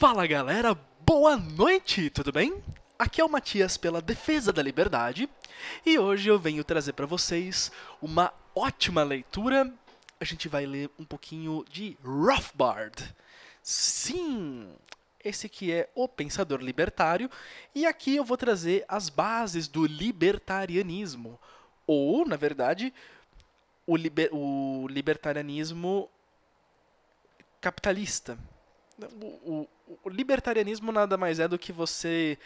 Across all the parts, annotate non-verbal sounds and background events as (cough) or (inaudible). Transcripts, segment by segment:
Fala galera, boa noite, tudo bem? Aqui é o Matias pela Defesa da Liberdade e hoje eu venho trazer para vocês uma ótima leitura. A gente vai ler um pouquinho de Rothbard. Sim, esse que é o pensador libertário e aqui eu vou trazer as bases do libertarianismo, ou, na verdade, o, liber o libertarianismo capitalista o, o, o, libertarianismo nada mais é do que você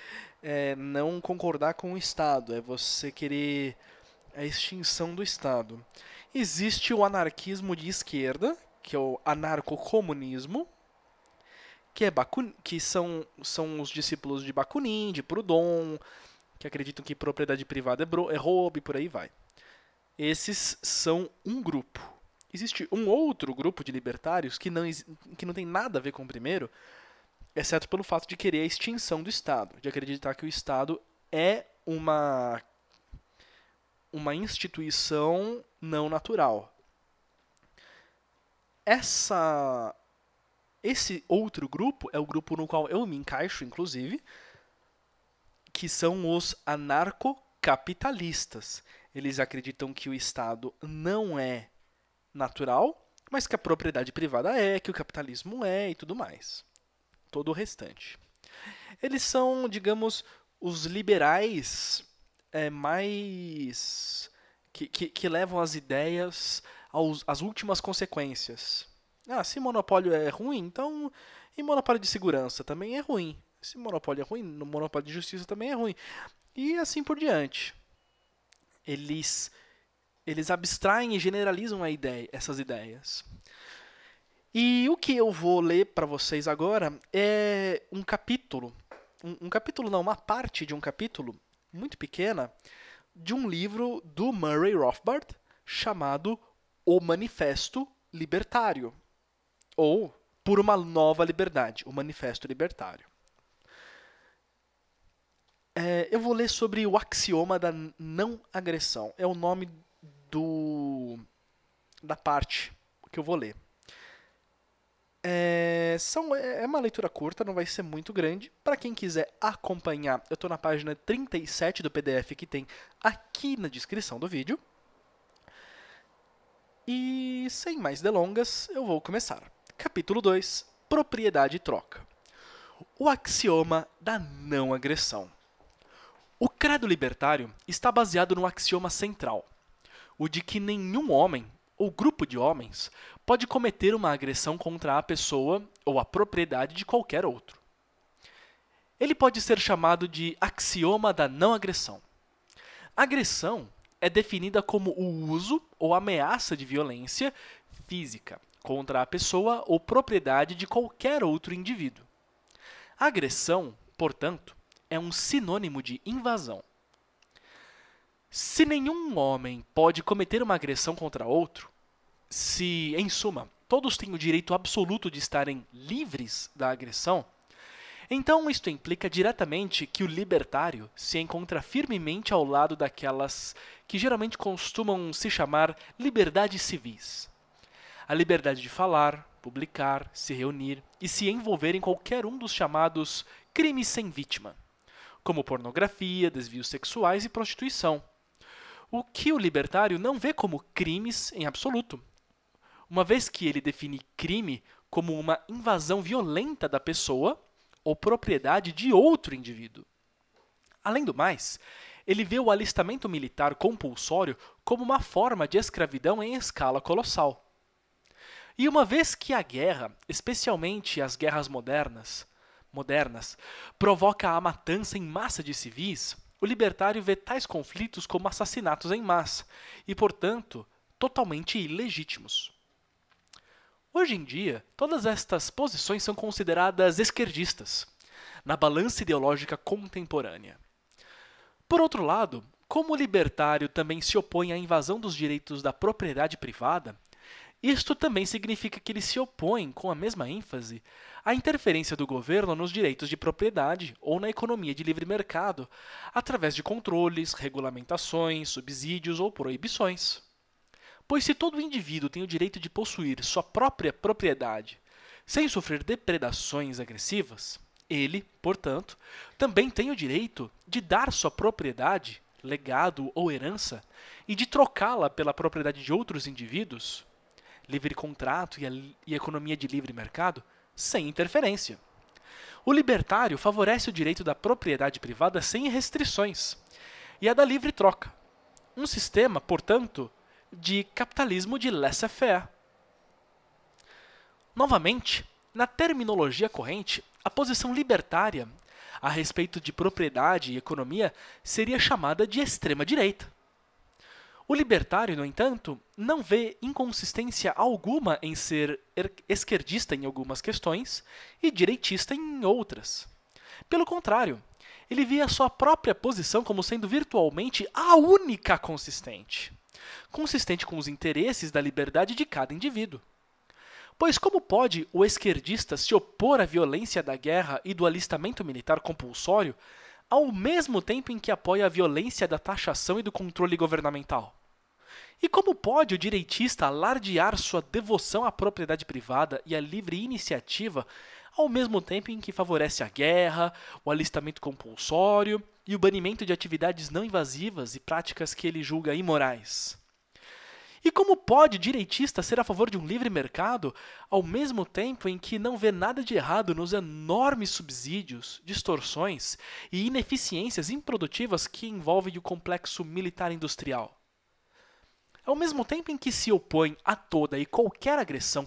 é, não concordar com o Estado, é você querer a extinção do Estado. Existe o anarquismo de esquerda, que é o anarcocomunismo, que, é Bakunin, que são, são os discípulos de Bakunin, de Proudhon, que acreditam que propriedade privada é, bro, é roubo e por aí vai. Esses são um grupo. Existe um outro grupo de libertários que não, que não tem nada a ver com o primeiro, exceto pelo fato de querer a extinção do Estado, de acreditar que o Estado é uma uma instituição não natural. Essa esse outro grupo é o grupo no qual eu me encaixo, inclusive, que são os anarcocapitalistas. Eles acreditam que o Estado não é natural, mas que a propriedade privada é, que o capitalismo é e tudo mais. Todo o restante. Eles são, digamos, os liberais é, mais. Que, que, que, levam as ideias aos, às últimas consequências. Ah, se monopólio é ruim, então. E monopólio de segurança também é ruim. Se monopólio é ruim, monopólio de justiça também é ruim. E assim por diante. Eles eles abstraem e generalizam a ideia, essas ideias. E o que eu vou ler para vocês agora é um capítulo, um, um, capítulo não, uma parte de um capítulo muito pequena de um livro do Murray Rothbard chamado O Manifesto Libertário ou Por uma Nova Liberdade, o Manifesto Libertário. É, eu vou ler sobre o axioma da não agressão. É o nome do da parte que eu vou ler. É, são, é, é uma leitura curta, não vai ser muito grande. Para quem quiser acompanhar, eu estou na página 37 do PDF que tem aqui na descrição do vídeo. E sem mais delongas, eu vou começar. Capítulo 2: Propriedade e troca. O axioma da não agressão. O credo libertário está baseado no axioma central: o de que nenhum homem ou grupo de homens pode cometer uma agressão contra a pessoa ou a propriedade de qualquer outro. Ele pode ser chamado de axioma da não agressão. Agressão é definida como o uso ou ameaça de violência física contra a pessoa ou propriedade de qualquer outro indivíduo. Agressão, portanto, é um sinônimo de invasão. Se nenhum homem pode cometer uma agressão contra outro, se, em suma, todos têm o direito absoluto de estarem livres da agressão, então isto implica diretamente que o libertário se encontra firmemente ao lado daquelas que geralmente costumam se chamar liberdades civis. A liberdade de falar, publicar, se reunir e se envolver em qualquer um dos chamados crimes sem vítima, como pornografia, desvios sexuais e prostituição o que o libertário não vê como crimes em absoluto, uma vez que ele define crime como uma invasão violenta da pessoa ou propriedade de outro indivíduo. Além do mais, ele vê o alistamento militar compulsório como uma forma de escravidão em escala colossal. E uma vez que a guerra, especialmente as guerras modernas, modernas, provoca a matança em massa de civis, o libertário vê tais conflitos como assassinatos em massa e, portanto, totalmente ilegítimos. Hoje em dia, todas estas posições são consideradas esquerdistas, na balança ideológica contemporânea. Por outro lado, como o libertário também se opõe à invasão dos direitos da propriedade privada, isto também significa que ele se opõe, com a mesma ênfase, a interferência do governo nos direitos de propriedade ou na economia de livre mercado, através de controles, regulamentações, subsídios ou proibições. Pois se todo indivíduo tem o direito de possuir sua própria propriedade sem sofrer depredações agressivas, ele, portanto, também tem o direito de dar sua propriedade, legado ou herança e de trocá-la pela propriedade de outros indivíduos livre contrato e, a, e economia de livre mercado sem interferência. O libertário favorece o direito da propriedade privada sem restrições e a da livre troca. Um sistema, portanto, de capitalismo de laissez-faire. Novamente, na terminologia corrente, a posição libertária a respeito de propriedade e economia seria chamada de extrema-direita. O libertário, no entanto, não vê inconsistência alguma em ser er-, esquerdista em algumas questões e direitista em outras. Pelo contrário, ele via sua própria posição como sendo virtualmente a única consistente, consistente com os interesses da liberdade de cada indivíduo. Pois como pode o esquerdista se opor à violência da guerra e do alistamento militar compulsório, ao mesmo tempo em que apoia a violência da taxação e do controle governamental? E como pode o direitista alardear sua devoção à propriedade privada e à livre iniciativa ao mesmo tempo em que favorece a guerra, o alistamento compulsório e o banimento de atividades não invasivas e práticas que ele julga imorais? E como pode direitista ser a favor de um livre mercado, ao mesmo tempo em que não vê nada de errado nos enormes subsídios, distorções e ineficiências improdutivas que envolvem o complexo militar industrial? Ao mesmo tempo em que se opõe a toda e qualquer agressão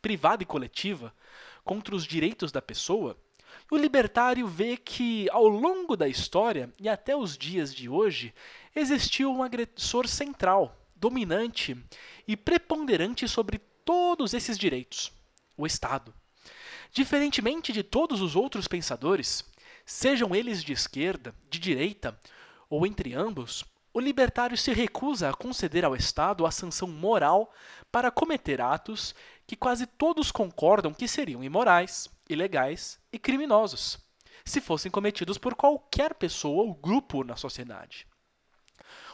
privada e coletiva contra os direitos da pessoa, o libertário vê que, ao longo da história e até os dias de hoje, existiu um agressor central, dominante e preponderante sobre todos esses direitos: o Estado. Diferentemente de todos os outros pensadores, sejam eles de esquerda, de direita ou entre ambos, o libertário se recusa a conceder ao Estado a sanção moral para cometer atos que quase todos concordam que seriam imorais, ilegais e criminosos, se fossem cometidos por qualquer pessoa ou grupo na sociedade.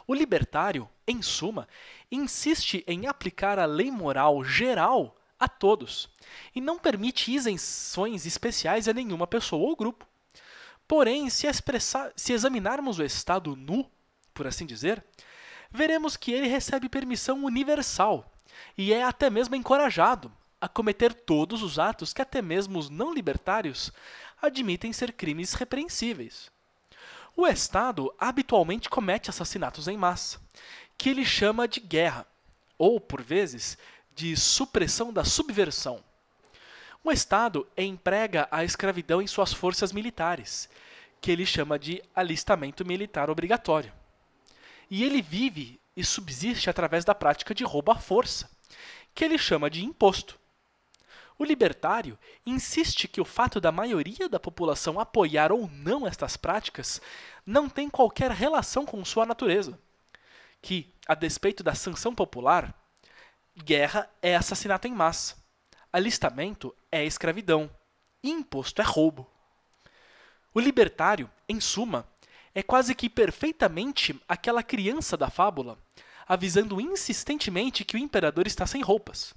O libertário, em suma, insiste em aplicar a lei moral geral a todos e não permite isenções especiais a nenhuma pessoa ou grupo. Porém, se, se examinarmos o Estado nu, por assim dizer, veremos que ele recebe permissão universal e é até mesmo encorajado a cometer todos os atos que até mesmo os não libertários admitem ser crimes repreensíveis. O Estado habitualmente comete assassinatos em massa, que ele chama de guerra, ou, por vezes, de supressão da subversão. O Estado emprega a escravidão em suas forças militares, que ele chama de alistamento militar obrigatório. E ele vive e subsiste através da prática de roubo à força, que ele chama de imposto. O libertário insiste que o fato da maioria da população apoiar ou não estas práticas não tem qualquer relação com sua natureza. Que, a despeito da sanção popular, guerra é assassinato em massa, alistamento é escravidão, imposto é roubo. O libertário, em suma, é quase que perfeitamente aquela criança da fábula, avisando insistentemente que o imperador está sem roupas.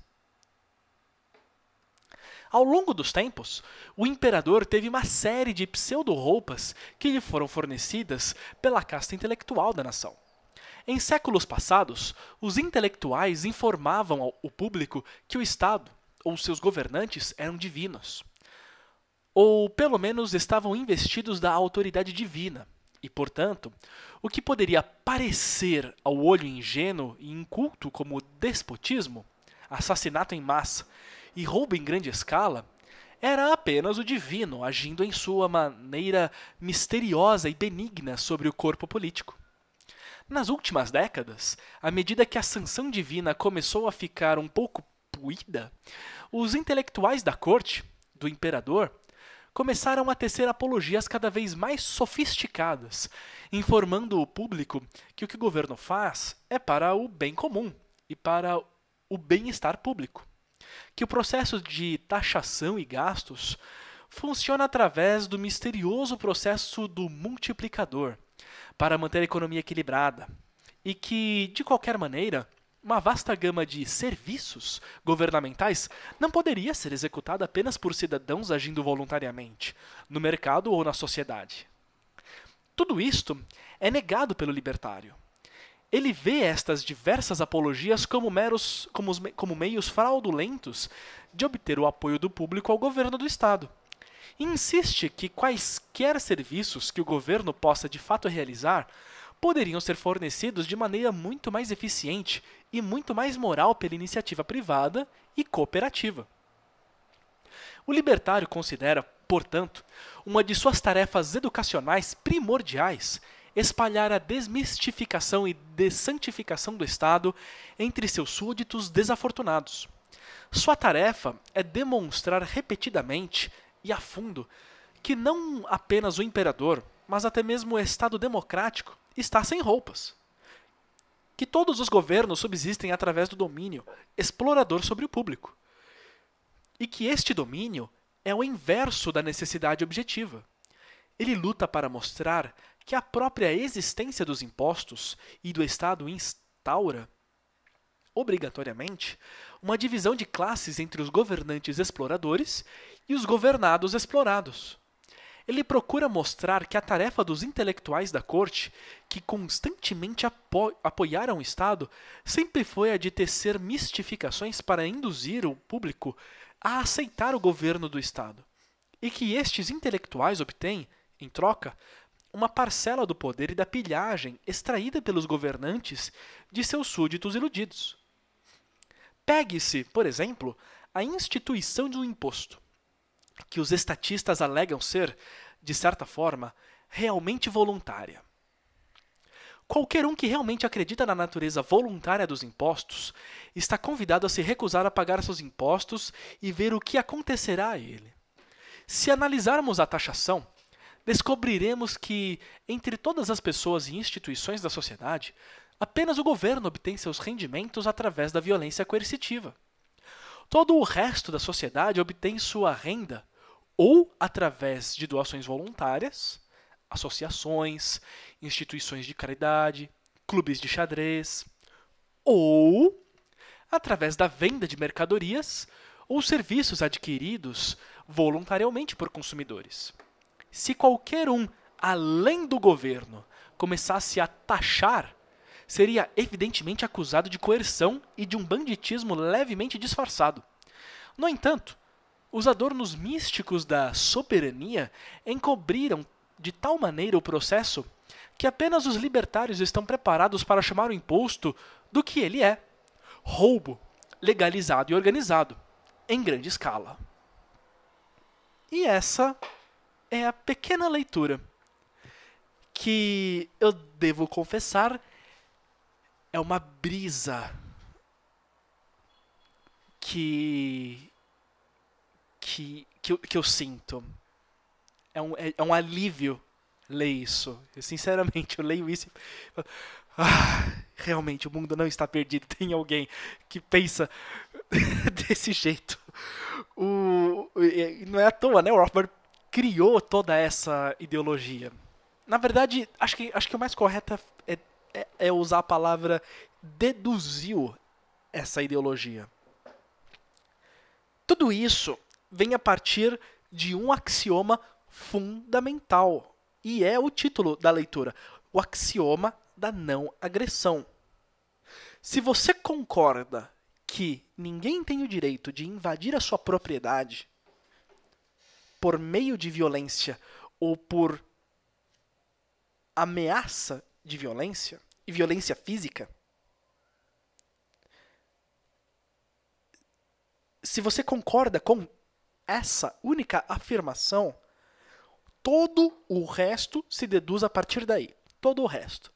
Ao longo dos tempos, o imperador teve uma série de pseudo-roupas que lhe foram fornecidas pela casta intelectual da nação. Em séculos passados, os intelectuais informavam ao público que o Estado ou seus governantes eram divinos. Ou, pelo menos, estavam investidos da autoridade divina, e, portanto, o que poderia parecer ao olho ingênuo e inculto como despotismo, assassinato em massa e roubo em grande escala, era apenas o divino agindo em sua maneira misteriosa e benigna sobre o corpo político. Nas últimas décadas, à medida que a sanção divina começou a ficar um pouco puída, os intelectuais da corte, do imperador, começaram a tecer apologias cada vez mais sofisticadas, informando o público que o que o governo faz é para o bem comum e para o bem-estar público. Que o processo de taxação e gastos funciona através do misterioso processo do multiplicador para manter a economia equilibrada, e que, de qualquer maneira, uma vasta gama de serviços governamentais não poderia ser executada apenas por cidadãos agindo voluntariamente, no mercado ou na sociedade. Tudo isto é negado pelo libertário. Ele vê estas diversas apologias como, meros, como, como meios fraudulentos de obter o apoio do público ao governo do Estado. E insiste que quaisquer serviços que o governo possa de fato realizar poderiam ser fornecidos de maneira muito mais eficiente e muito mais moral pela iniciativa privada e cooperativa. O libertário considera, portanto, uma de suas tarefas educacionais primordiais espalhar a desmistificação e dessantificação do Estado entre seus súditos desafortunados. Sua tarefa é demonstrar repetidamente e a fundo que não apenas o imperador, mas até mesmo o Estado democrático está sem roupas que todos os governos subsistem através do domínio explorador sobre o público, e que este domínio é o inverso da necessidade objetiva. Ele luta para mostrar que a própria existência dos impostos e do Estado instaura, obrigatoriamente, uma divisão de classes entre os governantes exploradores e os governados explorados ele procura mostrar que a tarefa dos intelectuais da corte, que constantemente apo apoiaram o Estado, sempre foi a de tecer mistificações para induzir o público a aceitar o governo do Estado, e que estes intelectuais obtêm, em troca, uma parcela do poder e da pilhagem extraída pelos governantes de seus súditos iludidos. Pegue-se, por exemplo, a instituição de um imposto que os estatistas alegam ser, de certa forma, realmente voluntária. Qualquer um que realmente acredita na natureza voluntária dos impostos está convidado a se recusar a pagar seus impostos e ver o que acontecerá a ele. Se analisarmos a taxação, descobriremos que, entre todas as pessoas e instituições da sociedade, apenas o governo obtém seus rendimentos através da violência coercitiva. Todo o resto da sociedade obtém sua renda ou através de doações voluntárias, associações, instituições de caridade, clubes de xadrez, ou através da venda de mercadorias ou serviços adquiridos voluntariamente por consumidores. Se qualquer um, além do governo, começasse a taxar seria evidentemente acusado de coerção e de um banditismo levemente disfarçado. No entanto, os adornos místicos da soberania encobriram de tal maneira o processo que apenas os libertários estão preparados para chamar o imposto do que ele é: roubo, legalizado e organizado, em grande escala. E essa é a pequena leitura que eu devo confessar é uma brisa que que que eu, que eu sinto. É um, é, é um alívio ler isso. Eu, sinceramente, eu leio isso e ah, realmente o mundo não está perdido. (laughs) Tem alguém que pensa (laughs) desse jeito. O, não é à toa, né? O Rothbard criou toda essa ideologia. Na verdade, acho que, acho que o mais correto é, é é, é, usar a palavra deduziu essa ideologia. Tudo isso vem a partir de um axioma fundamental, e é o título da leitura: o axioma da não agressão. Se você concorda que ninguém tem o direito de invadir a sua propriedade por meio de violência ou por ameaça de violência, e violência física? Se você concorda com essa única afirmação, todo o resto se deduz a partir daí. Todo o resto.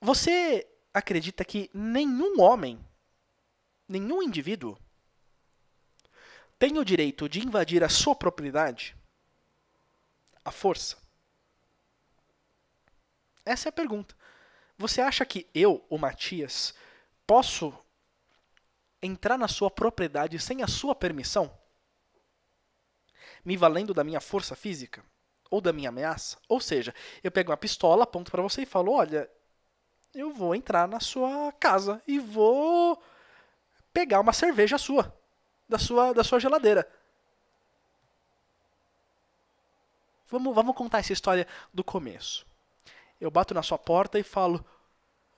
Você acredita que nenhum homem, nenhum indivíduo, tem o direito de invadir a sua propriedade à força? Essa é a pergunta. Você acha que eu, o Matias, posso entrar na sua propriedade sem a sua permissão? Me valendo da minha força física? Ou da minha ameaça? Ou seja, eu pego uma pistola, aponto para você e falo: olha, eu vou entrar na sua casa e vou pegar uma cerveja sua, da sua, da sua geladeira. Vamos, vamos contar essa história do começo eu bato na sua porta e falo: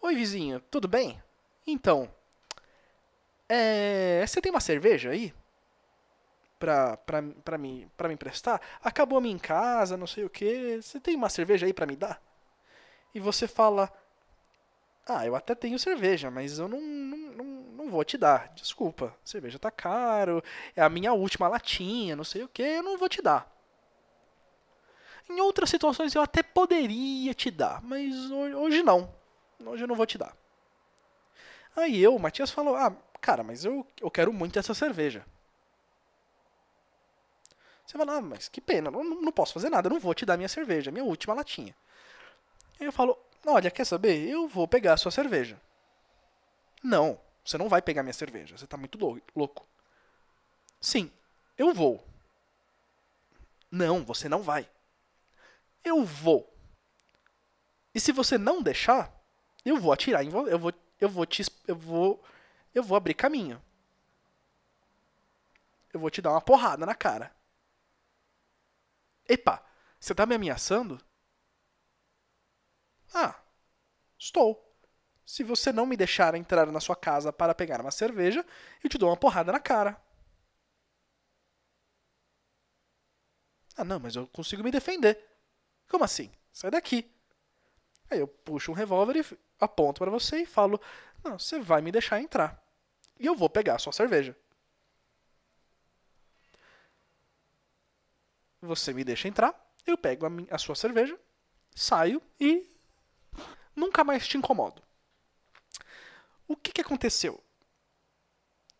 Oi, vizinho, tudo bem? Então, é, você tem uma cerveja aí? Pra, pra, pra, me, pra me emprestar? Acabou a minha em casa, não sei o que. Você tem uma cerveja aí pra me dar? E você fala: Ah, eu até tenho cerveja, mas eu não, não, não, não vou te dar. Desculpa, cerveja tá caro, é a minha última latinha, não sei o que, eu não vou te dar. Em outras situações eu até poderia te dar, mas hoje não. Hoje eu não vou te dar. Aí eu, o Matias falou: Ah, cara, mas eu, eu quero muito essa cerveja. Você fala, ah, mas que pena, não, não posso fazer nada, não vou te dar minha cerveja, minha última latinha. Aí eu falo, olha, quer saber? Eu vou pegar a sua cerveja. Não, você não vai pegar minha cerveja, você tá muito louco. Sim, eu vou. Não, você não vai eu vou. E se você não deixar, eu vou atirar, eu vou, eu vou te, eu vou, eu vou abrir caminho. Eu vou te dar uma porrada na cara. Epa, você tá me ameaçando? Ah, estou. Se você não me deixar entrar na sua casa para pegar uma cerveja, eu te dou uma porrada na cara. Ah, não, mas eu consigo me defender. Como assim? Sai daqui. Aí eu puxo um revólver e aponto para você e falo: Não, você vai me deixar entrar. E eu vou pegar a sua cerveja. Você me deixa entrar, eu pego a, minha, a sua cerveja, saio e nunca mais te incomodo. O que, que aconteceu?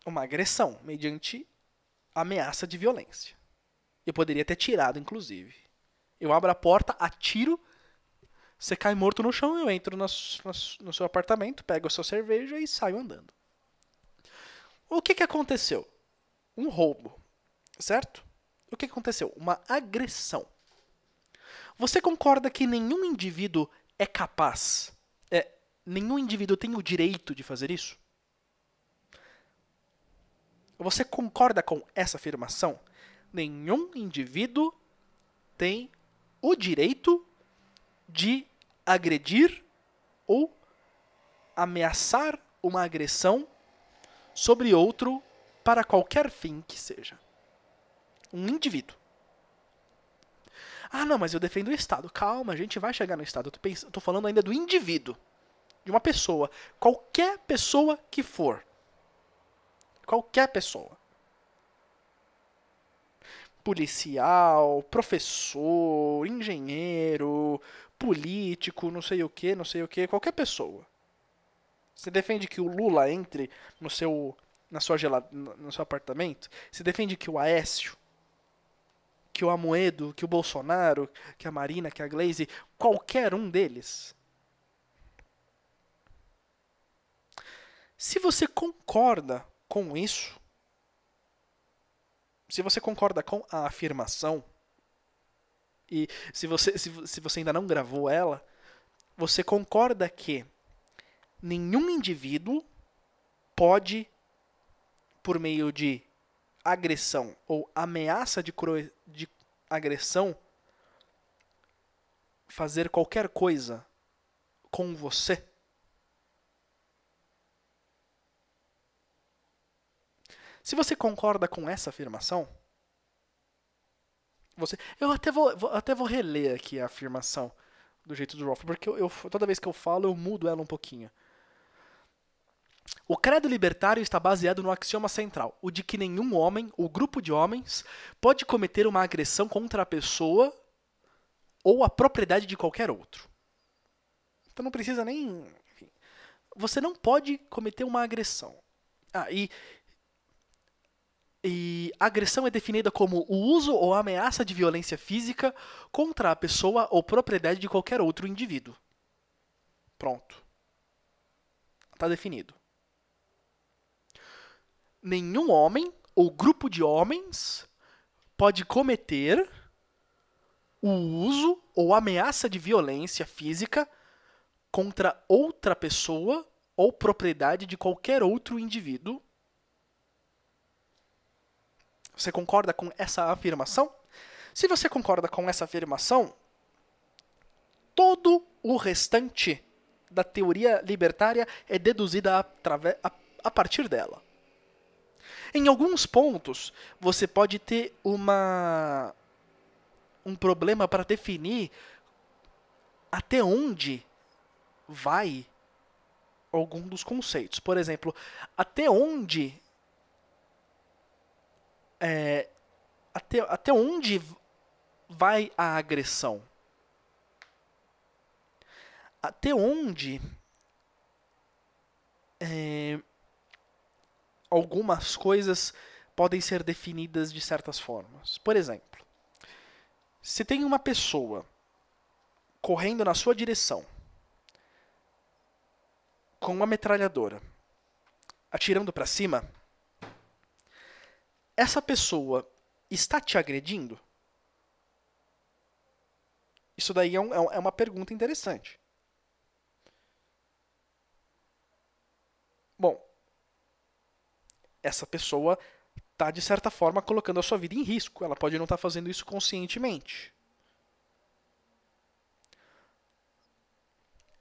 Uma agressão mediante ameaça de violência. Eu poderia ter tirado, inclusive. Eu abro a porta, atiro, você cai morto no chão, eu entro no, no, no seu apartamento, pego a sua cerveja e saio andando. O que, que aconteceu? Um roubo, certo? O que, aconteceu? Uma agressão. Você concorda que nenhum indivíduo é capaz, é, nenhum indivíduo tem o direito de fazer isso? Você concorda com essa afirmação? Nenhum indivíduo tem o direito de agredir ou ameaçar uma agressão sobre outro para qualquer fim que seja. Um indivíduo. Ah, não, mas eu defendo o Estado. Calma, a gente vai chegar no Estado. Eu tô, pensando, eu tô falando ainda do indivíduo. De uma pessoa. Qualquer pessoa que for. Qualquer pessoa policial, professor, engenheiro, político, não sei o que, não sei o que, qualquer pessoa. Você defende que o Lula entre no seu na sua gelada, no seu apartamento? Você defende que o Aécio, que o Amoedo, que o Bolsonaro, que a Marina, que a Glaze, qualquer um deles? Se você concorda com isso, se você concorda com a afirmação, e se você, se, se você ainda não gravou ela, você concorda que nenhum indivíduo pode, por meio de agressão ou ameaça de, cru, de agressão, fazer qualquer coisa com você Se você concorda com essa afirmação, você, eu até vou, vou, até vou reler aqui a afirmação do jeito do Roth, porque eu, eu, toda vez que eu falo, eu mudo ela um pouquinho. O credo libertário está baseado no axioma central, o de que nenhum homem ou grupo de homens pode cometer uma agressão contra a pessoa ou a propriedade de qualquer outro. Então não precisa nem. Enfim, você não pode cometer uma agressão. Ah, e e agressão é definida como o uso ou ameaça de violência física contra a pessoa ou propriedade de qualquer outro indivíduo. Pronto. Está definido. Nenhum homem ou grupo de homens pode cometer o uso ou ameaça de violência física contra outra pessoa ou propriedade de qualquer outro indivíduo você concorda com essa afirmação? Se você concorda com essa afirmação, todo o restante da teoria libertária é deduzida a, a partir dela. Em alguns pontos, você pode ter uma um problema para definir até onde vai algum dos conceitos. Por exemplo, até onde é, até, até onde vai a agressão? Até onde é, algumas coisas podem ser definidas de certas formas? Por exemplo, se tem uma pessoa correndo na sua direção com uma metralhadora, atirando para cima, essa pessoa está te agredindo? Isso daí é, um, é, é uma pergunta interessante. Bom, essa pessoa está, de certa forma, colocando a sua vida em risco. Ela pode não estar tá fazendo isso conscientemente.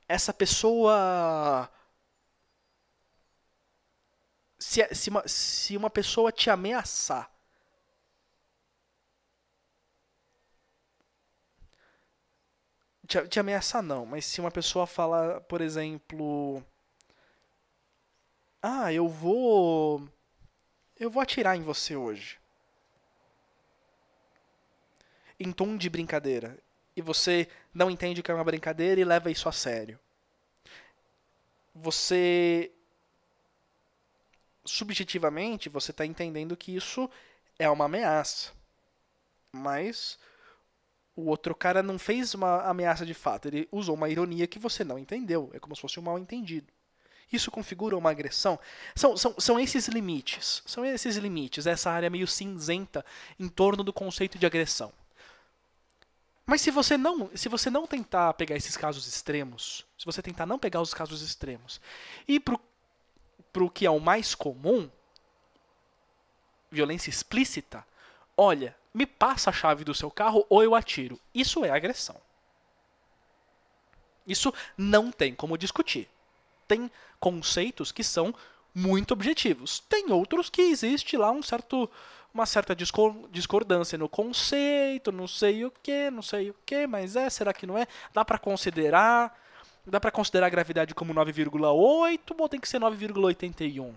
Essa pessoa se, se, uma, se uma pessoa te ameaçar, te, te ameaçar não, mas se uma pessoa falar, por exemplo, ah, eu vou eu vou atirar em você hoje. Em tom de brincadeira. E você não entende que é uma brincadeira e leva isso a sério. Você subjetivamente, você está entendendo que isso é uma ameaça. Mas o outro cara não fez uma ameaça de fato, ele usou uma ironia que você não entendeu. É como se fosse um mal entendido. Isso configura uma agressão? São, são, são esses limites. São esses limites, essa área meio cinzenta em torno do conceito de agressão. Mas se você não, se você não tentar pegar esses casos extremos, se você tentar não pegar os casos extremos e pro para o que é o mais comum, violência explícita, olha, me passa a chave do seu carro ou eu atiro. Isso é agressão. Isso não tem como discutir. Tem conceitos que são muito objetivos. Tem outros que existe lá um certo uma certa discordância no conceito, não sei o que, não sei o que, mas é, será que não é? Dá para considerar Dá para considerar a gravidade como 9,8 ou tem que ser 9,81?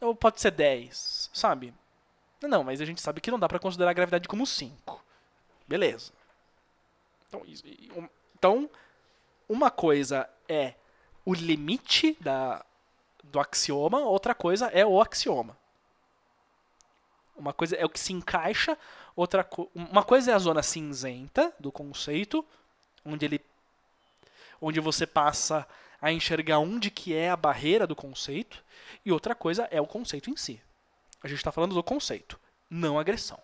Ou pode ser 10, sabe? Não, mas a gente sabe que não dá para considerar a gravidade como 5. Beleza. Então, então, uma coisa é o limite da, do axioma, outra coisa é o axioma. Uma coisa é o que se encaixa, outra co uma coisa é a zona cinzenta do conceito, onde ele onde você passa a enxergar onde que é a barreira do conceito, e outra coisa é o conceito em si. A gente está falando do conceito, não agressão.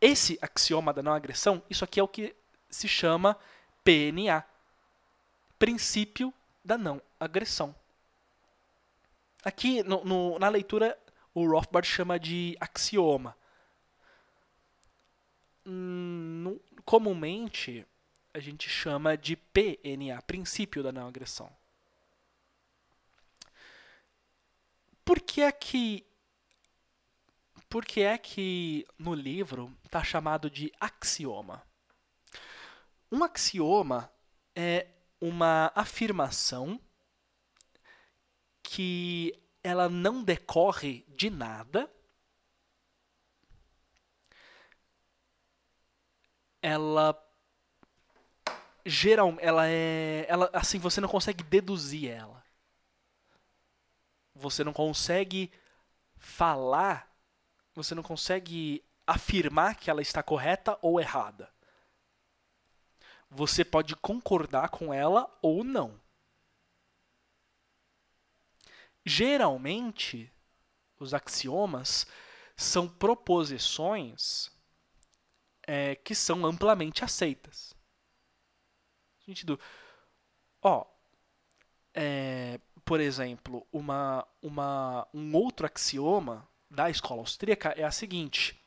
Esse axioma da não agressão, isso aqui é o que se chama PNA, princípio da não agressão. Aqui no, no, na leitura o Rothbard chama de axioma. Hum, comumente a gente chama de PNA, princípio da não agressão. Por que é que por que é que no livro está chamado de axioma? Um axioma é uma afirmação que ela não decorre de nada. Ela geral, ela é, ela assim, você não consegue deduzir ela. Você não consegue falar, você não consegue afirmar que ela está correta ou errada. Você pode concordar com ela ou não. Geralmente, os axiomas são proposições é, que são amplamente aceitas sentido. Ó, é, por exemplo, uma, uma, um outro axioma da escola austríaca é a seguinte: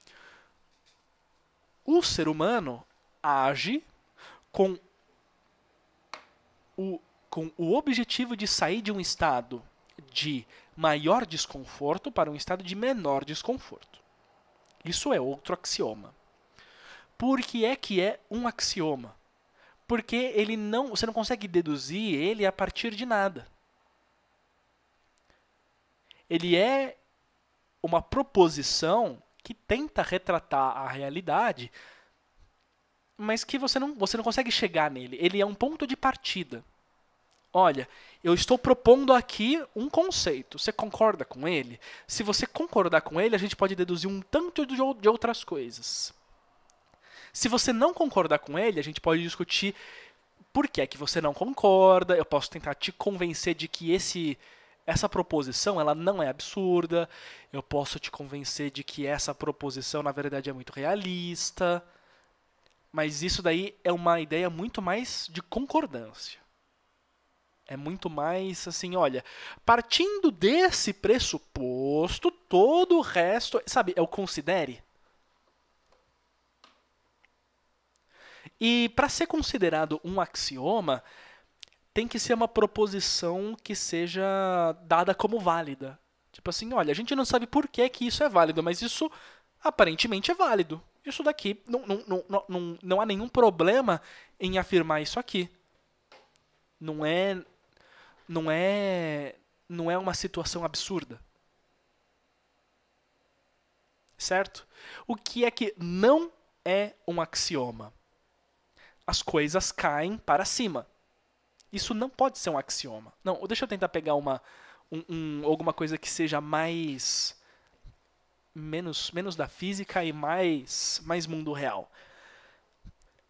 o ser humano age com o, com o objetivo de sair de um estado de maior desconforto para um estado de menor desconforto. Isso é outro axioma. Por que é que é um axioma? porque ele não, você não consegue deduzir ele a partir de nada. Ele é uma proposição que tenta retratar a realidade, mas que você não, você não consegue chegar nele. Ele é um ponto de partida. Olha, eu estou propondo aqui um conceito. Você concorda com ele? Se você concordar com ele, a gente pode deduzir um tanto de outras coisas. Se você não concordar com ele, a gente pode discutir por que é que você não concorda, eu posso tentar te convencer de que esse essa proposição ela não é absurda, eu posso te convencer de que essa proposição na verdade é muito realista. Mas isso daí é uma ideia muito mais de concordância. É muito mais assim, olha, partindo desse pressuposto, todo o resto, sabe, eu considere E para ser considerado um axioma, tem que ser uma proposição que seja dada como válida. Tipo assim, olha, a gente não sabe por que, que isso é válido, mas isso aparentemente é válido. Isso daqui, não, não, não, não, não há nenhum problema em afirmar isso aqui. Não é, não é, não é uma situação absurda. Certo? O que é que não é um axioma? as coisas caem para cima. Isso não pode ser um axioma. Não, deixa eu tentar pegar uma um, um, alguma coisa que seja mais menos menos da física e mais mais mundo real.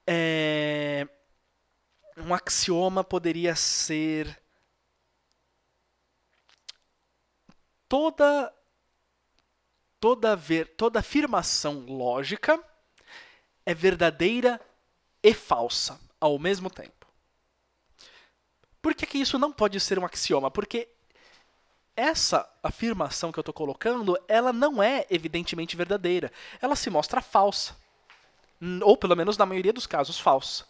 É, um axioma poderia ser toda toda ver toda afirmação lógica é verdadeira e falsa ao mesmo tempo. Por que, que isso não pode ser um axioma? Porque essa afirmação que eu estou colocando, ela não é evidentemente verdadeira. Ela se mostra falsa. Ou, pelo menos, na maioria dos casos, falsa.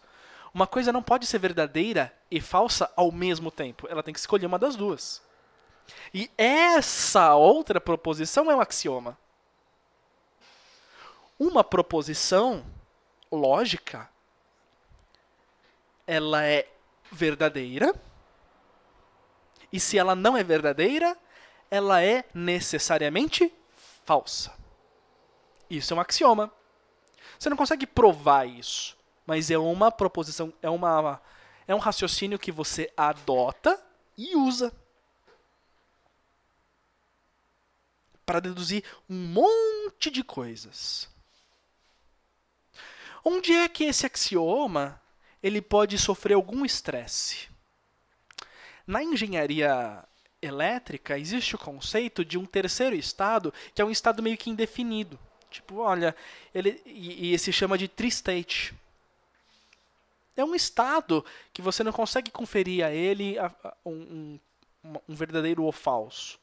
Uma coisa não pode ser verdadeira e falsa ao mesmo tempo. Ela tem que escolher uma das duas. E essa outra proposição é um axioma. Uma proposição lógica ela é verdadeira. E se ela não é verdadeira, ela é necessariamente falsa. Isso é um axioma. Você não consegue provar isso, mas é uma proposição, é uma é um raciocínio que você adota e usa para deduzir um monte de coisas. Onde é que esse axioma ele pode sofrer algum estresse. Na engenharia elétrica, existe o conceito de um terceiro estado, que é um estado meio que indefinido. Tipo, olha, ele e, e se chama de tri-state. É um estado que você não consegue conferir a ele a, a, um, um, um verdadeiro ou falso.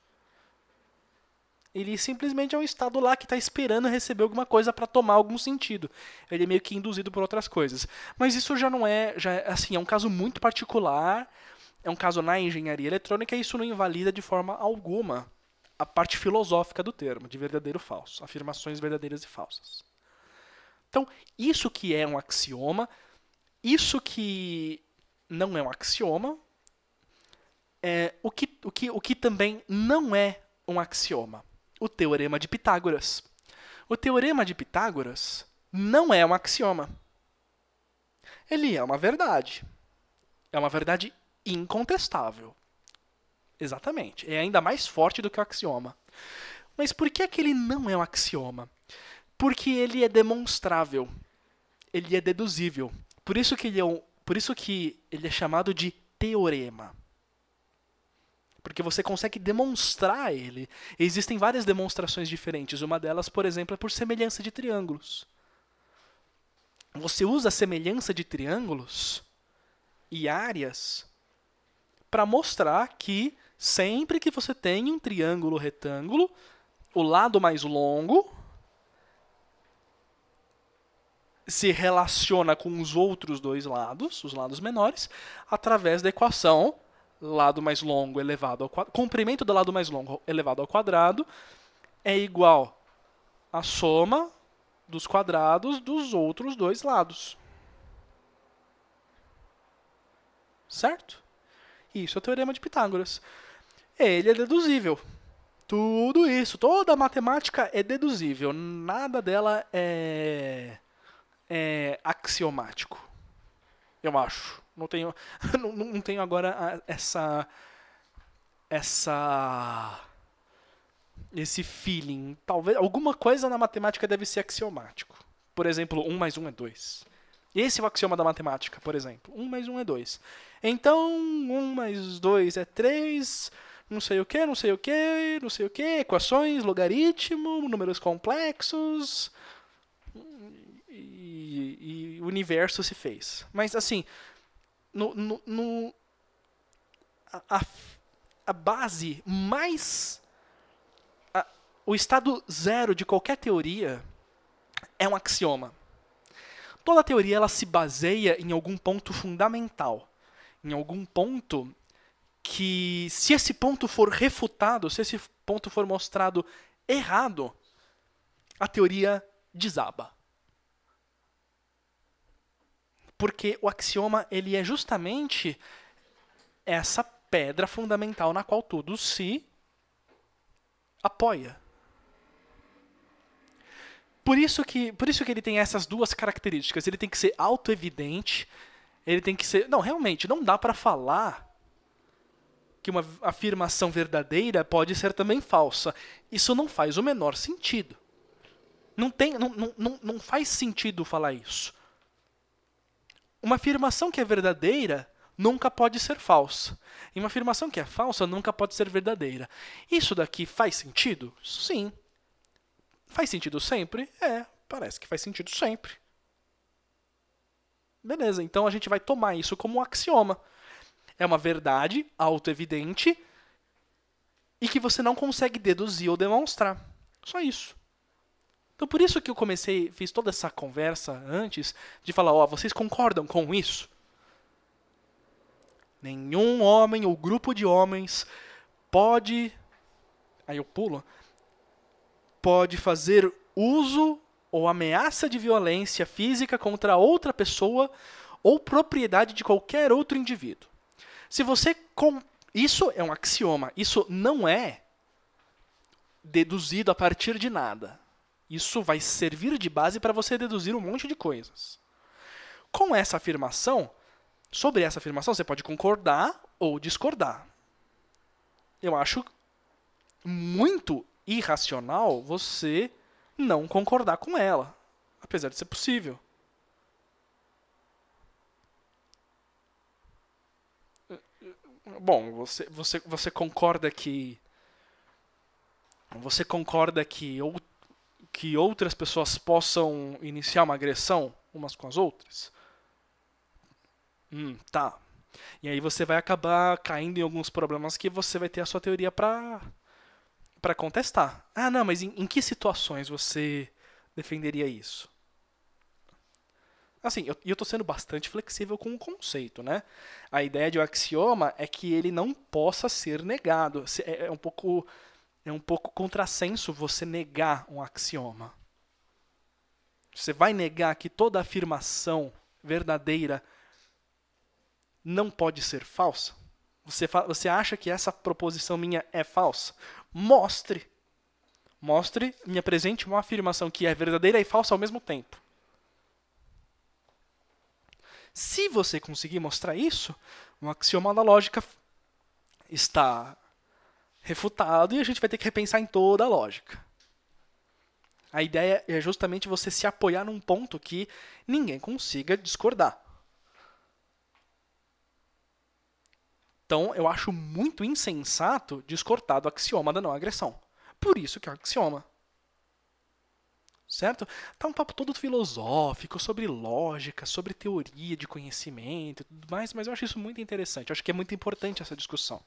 Ele simplesmente é um estado lá que está esperando receber alguma coisa para tomar algum sentido. Ele é meio que induzido por outras coisas. Mas isso já não é, já é, assim, é um caso muito particular. É um caso na engenharia eletrônica e isso não invalida de forma alguma a parte filosófica do termo, de verdadeiro falso, afirmações verdadeiras e falsas. Então, isso que é um axioma, isso que não é um axioma, é, o, que, o, que, o que também não é um axioma o teorema de Pitágoras. O teorema de Pitágoras não é um axioma. Ele é uma verdade. É uma verdade incontestável. Exatamente. É ainda mais forte do que o axioma. Mas por que, é que ele não é um axioma? Porque ele é demonstrável. Ele é deduzível. Por isso que ele é, um, por isso que ele é chamado de teorema porque você consegue demonstrar ele. Existem várias demonstrações diferentes. Uma delas, por exemplo, é por semelhança de triângulos. Você usa a semelhança de triângulos e áreas para mostrar que sempre que você tem um triângulo retângulo, o lado mais longo se relaciona com os outros dois lados, os lados menores, através da equação lado mais longo elevado ao quadrado, comprimento do lado mais longo elevado ao quadrado é igual à soma dos quadrados dos outros dois lados. Certo? Isso é o teorema de Pitágoras. Ele é deduzível. Tudo isso, toda a matemática é deduzível, nada dela é, é axiomático, eu acho. Não tenho, (laughs) não, não tenho agora essa, essa, esse feeling. Talvez alguma coisa na matemática deve ser axiomático. Por exemplo, 1 mais 1 é 2. Esse é o axioma da matemática, por exemplo. 1 mais 1 é 2. Então, 1 mais 2 é 3 não sei o que, não sei o que, não sei o que, equações, logaritmo, números complexos. E, e, o universo se fez. Mas assim, no, no, no a, a, base mais. A, o estado zero de qualquer teoria é um axioma. Toda teoria ela se baseia em algum ponto fundamental, em algum ponto que, se esse ponto for refutado, se esse ponto for mostrado errado, a teoria desaba porque o axioma ele é justamente essa pedra fundamental na qual tudo se apoia. Por isso que, por isso que ele tem essas duas características. Ele tem que ser autoevidente, ele tem que ser, não, realmente não dá para falar que uma afirmação verdadeira pode ser também falsa. Isso não faz o menor sentido. Não, tem, não, não, não faz sentido falar isso uma afirmação que é verdadeira nunca pode ser falsa. E uma afirmação que é falsa nunca pode ser verdadeira. Isso daqui faz sentido? Sim. Faz sentido sempre? É, parece que faz sentido sempre. Beleza, então a gente vai tomar isso como um axioma. É uma verdade autoevidente e que você não consegue deduzir ou demonstrar. Só isso. Então por isso que eu comecei, fiz toda essa conversa antes de falar, ó, oh, vocês concordam com isso? Nenhum homem ou grupo de homens pode aí eu pulo pode fazer uso ou ameaça de violência física contra outra pessoa ou propriedade de qualquer outro indivíduo. Se você com isso é um axioma, isso não é deduzido a partir de nada. Isso vai servir de base para você deduzir um monte de coisas. Com essa afirmação, sobre essa afirmação você pode concordar ou discordar. Eu acho muito irracional você não concordar com ela, apesar de ser possível. Bom, você, você, você concorda que. Você concorda que ou que outras pessoas possam iniciar uma agressão umas com as outras? Hum, tá. E aí você vai acabar caindo em alguns problemas que você vai ter a sua teoria para para contestar. Ah, não, mas em, em que situações você defenderia isso? Assim, eu estou sendo bastante flexível com o conceito, né? A ideia de um axioma é que ele não possa ser negado. É, é um pouco é um pouco contrassenso você negar um axioma. Você vai negar que toda afirmação verdadeira não pode ser falsa? Você, você acha que essa proposição minha é falsa? Mostre! Mostre, me apresente uma afirmação que é verdadeira e falsa ao mesmo tempo. Se você conseguir mostrar isso, um axioma da lógica está refutado e a gente vai ter que repensar em toda a lógica. A ideia é justamente você se apoiar num ponto que ninguém consiga discordar. Então, eu acho muito insensato discordar do axioma da não agressão. Por isso que é um axioma. Certo? Tá um papo todo filosófico, sobre lógica, sobre teoria de conhecimento e tudo mais, mas eu acho isso muito interessante. Eu acho que é muito importante essa discussão.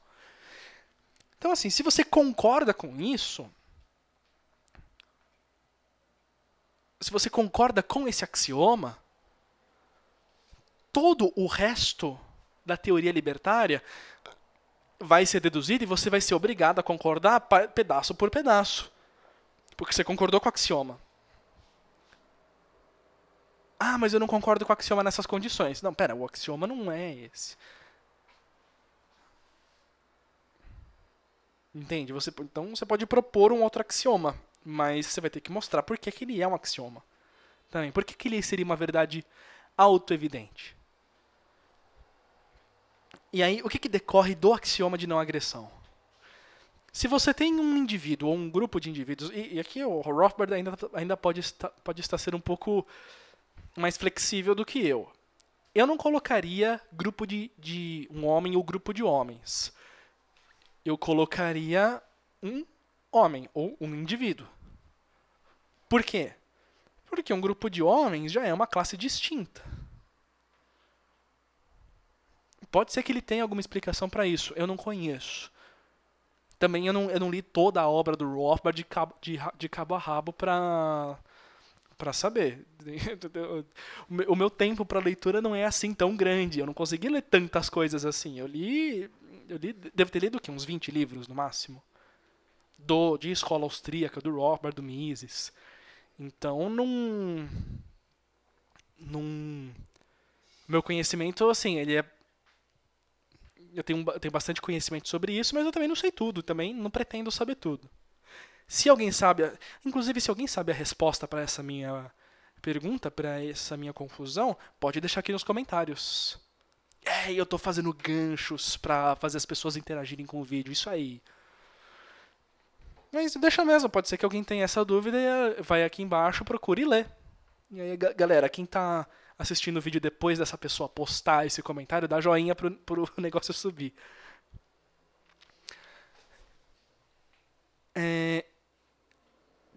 Então, assim, se você concorda com isso, se você concorda com esse axioma, todo o resto da teoria libertária vai ser deduzido e você vai ser obrigado a concordar pedaço por pedaço, porque você concordou com o axioma. Ah, mas eu não concordo com o axioma nessas condições. Não, pera, o axioma não é esse. Entende? Você, então você pode propor um outro axioma, mas você vai ter que mostrar por que, que ele é um axioma. Também, por que, que ele seria uma verdade autoevidente? E aí, o que, que decorre do axioma de não agressão? Se você tem um indivíduo ou um grupo de indivíduos, e, e aqui o Rothbard ainda, ainda pode, estar, pode estar sendo um pouco mais flexível do que eu. Eu não colocaria grupo de, de um homem ou grupo de homens eu colocaria um homem ou um indivíduo. Por quê? Porque um grupo de homens já é uma classe distinta. Pode ser que ele tenha alguma explicação para isso, eu não conheço. Também eu não, eu não li toda a obra do Rothbard de cabo, de, de cabo a rabo para para saber. (laughs) o meu tempo para leitura não é assim tão grande. Eu não consegui ler tantas coisas assim. Eu li eu li, devo ter lido o quê? Uns 20 livros no máximo. Do, de escola austríaca, do Robert, do Mises. Então, num. Num. Meu conhecimento, assim, ele é. Eu tenho, eu tenho bastante conhecimento sobre isso, mas eu também não sei tudo, também não pretendo saber tudo. Se alguém sabe, inclusive se alguém sabe a resposta para essa minha pergunta, para essa minha confusão, pode deixar aqui nos comentários. É, eu tô fazendo ganchos pra fazer as pessoas interagirem com o vídeo, isso aí. Mas deixa mesmo, pode ser que alguém tenha essa dúvida e eh, vai aqui embaixo, procure e lê. E aí, galera, quem tá assistindo o vídeo depois dessa pessoa postar esse comentário, dá joinha pro, (laughs) pro negócio subir. É...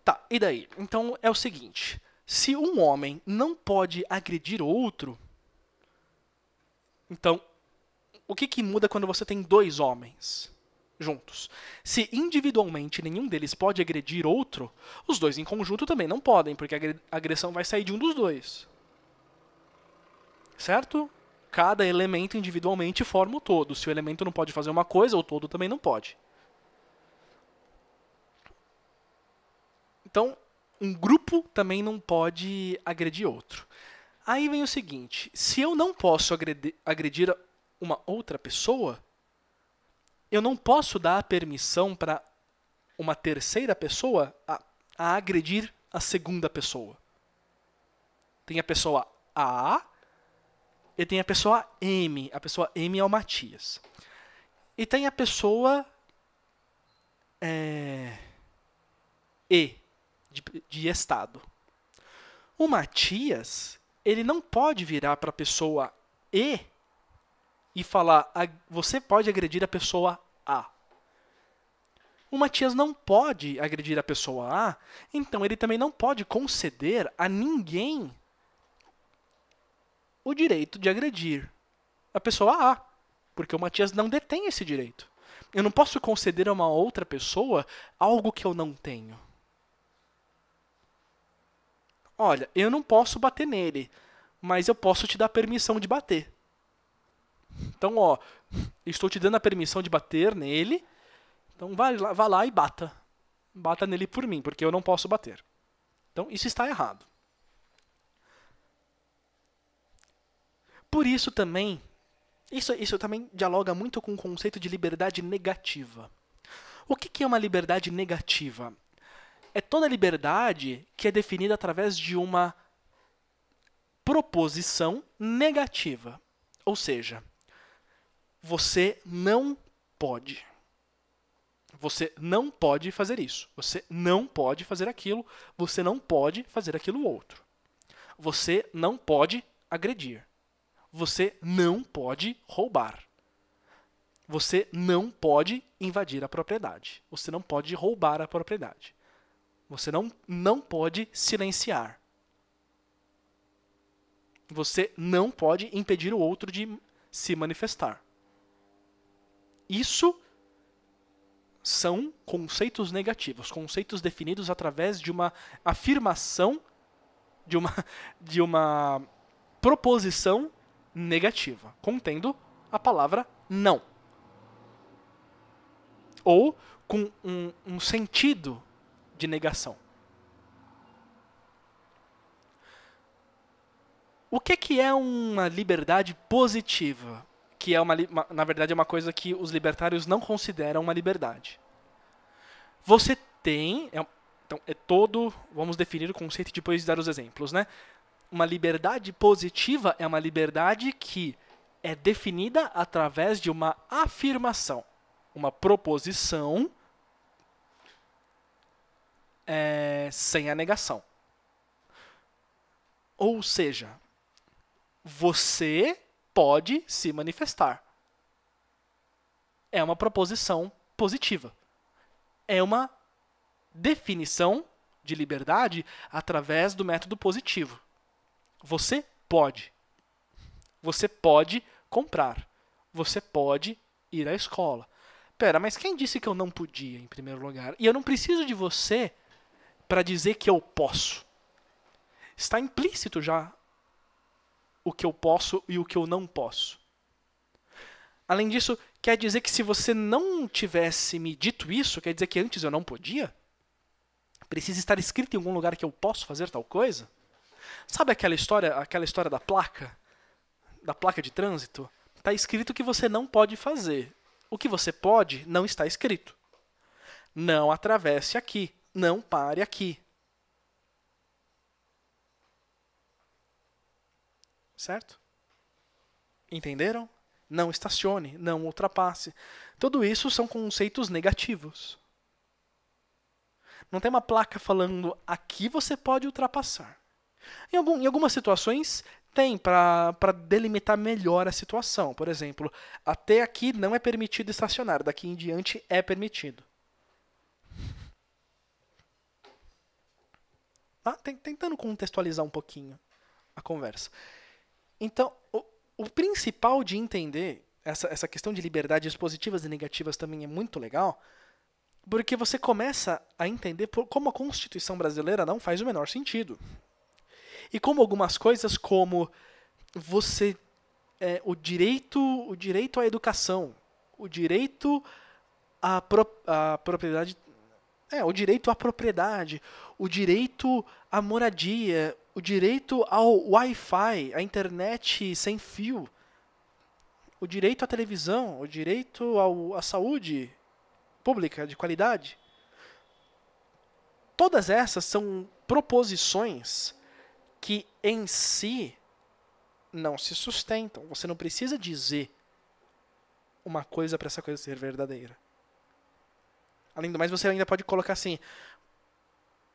Tá, e daí? Então é o seguinte: se um homem não pode agredir outro, então, o que, que muda quando você tem dois homens juntos? Se individualmente nenhum deles pode agredir outro, os dois em conjunto também não podem, porque a agressão vai sair de um dos dois. Certo? Cada elemento individualmente forma o todo. Se o elemento não pode fazer uma coisa, o todo também não pode. Então, um grupo também não pode agredir outro. Aí vem o seguinte: se eu não posso agredir, agredir uma outra pessoa, eu não posso dar permissão para uma terceira pessoa a, a agredir a segunda pessoa. Tem a pessoa A e tem a pessoa M. A pessoa M é o Matias. E tem a pessoa é, E, de, de estado. O Matias, ele não pode virar para a pessoa E e falar: você pode agredir a pessoa A. O Matias não pode agredir a pessoa A, então ele também não pode conceder a ninguém o direito de agredir a pessoa A, porque o Matias não detém esse direito. Eu não posso conceder a uma outra pessoa algo que eu não tenho. Olha, eu não posso bater nele, mas eu posso te dar permissão de bater. Então, ó, estou te dando a permissão de bater nele. Então, vá lá, vá lá e bata. Bata nele por mim, porque eu não posso bater. Então, isso está errado. Por isso também, isso, isso também dialoga muito com o conceito de liberdade negativa. O que, que é uma liberdade negativa? é toda liberdade que é definida através de uma proposição negativa. Ou seja, você não pode. Você não pode fazer isso. Você não pode fazer aquilo. Você não pode fazer aquilo outro. Você não pode agredir. Você não pode roubar. Você não pode invadir a propriedade. Você não pode roubar a propriedade. Você não, não pode silenciar. Você não pode impedir o outro de se manifestar. Isso são conceitos negativos, conceitos definidos através de uma afirmação, de uma, (laughs) de uma proposição negativa, contendo a palavra não. Ou com um, um sentido de negação. O que, que é uma liberdade positiva? Que é uma, na verdade é uma coisa que os libertários não consideram uma liberdade. Você tem, é, então é todo, vamos definir o conceito e depois dar os exemplos, né? Uma liberdade positiva é uma liberdade que é definida através de uma afirmação, uma proposição é, sem a negação. Ou seja, você pode se manifestar. É uma proposição positiva. É uma definição de liberdade através do método positivo. Você pode. Você pode comprar. Você pode ir à escola. Pera, mas quem disse que eu não podia, em primeiro lugar? E eu não preciso de você para dizer que eu posso. Está implícito já o que eu posso e o que eu não posso. Além disso, quer dizer que se você não tivesse me dito isso, quer dizer que antes eu não podia? Precisa estar escrito em algum lugar que eu posso fazer tal coisa? Sabe aquela história, aquela história da placa, da placa de trânsito? Está escrito que você não pode fazer. O que você pode não está escrito. Não atravesse aqui não pare aqui. Certo? Entenderam? Não estacione, não ultrapasse. Tudo isso são conceitos negativos. Não tem uma placa falando aqui você pode ultrapassar. Em, algum, em algumas situações tem para delimitar melhor a situação. Por exemplo, até aqui não é permitido estacionar, daqui em diante é permitido. Tá? Tentando contextualizar um pouquinho a conversa. Então, o, o principal de entender essa, essa questão de liberdades positivas e negativas também é muito legal, porque você começa a entender como a Constituição brasileira não faz o menor sentido. E como algumas coisas, como você. É, o, direito, o direito à educação, o direito à, pro, à propriedade é, o direito à propriedade, o direito à moradia, o direito ao Wi-Fi, à internet sem fio, o direito à televisão, o direito ao, à saúde pública de qualidade. Todas essas são proposições que em si não se sustentam. Você não precisa dizer uma coisa para essa coisa ser verdadeira. Além do mais, você ainda pode colocar assim: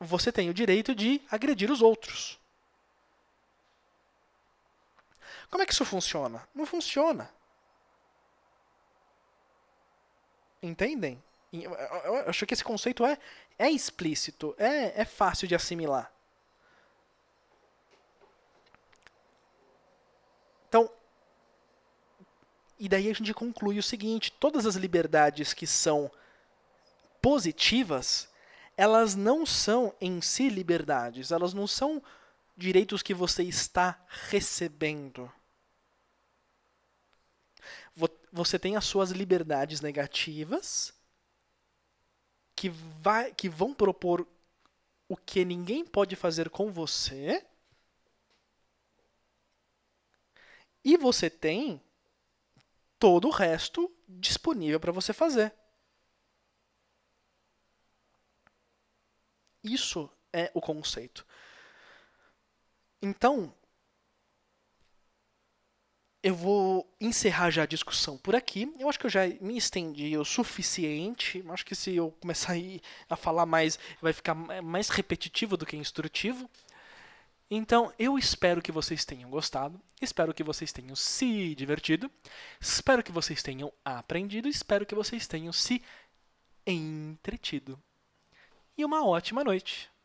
você tem o direito de agredir os outros. Como é que isso funciona? Não funciona. Entendem? Eu acho que esse conceito é, é explícito, é, é fácil de assimilar. Então, e daí a gente conclui o seguinte: todas as liberdades que são positivas, elas não são em si liberdades, elas não são direitos que você está recebendo. Você tem as suas liberdades negativas que, vai, que vão propor o que ninguém pode fazer com você. E você tem todo o resto disponível para você fazer. Isso é o conceito. Então, eu vou encerrar já a discussão por aqui. Eu acho que eu já me estendi o suficiente. Eu acho que se eu começar a falar mais, vai ficar mais repetitivo do que instrutivo. Então, eu espero que vocês tenham gostado, espero que vocês tenham se divertido, espero que vocês tenham aprendido, espero que vocês tenham se entretido e uma ótima noite.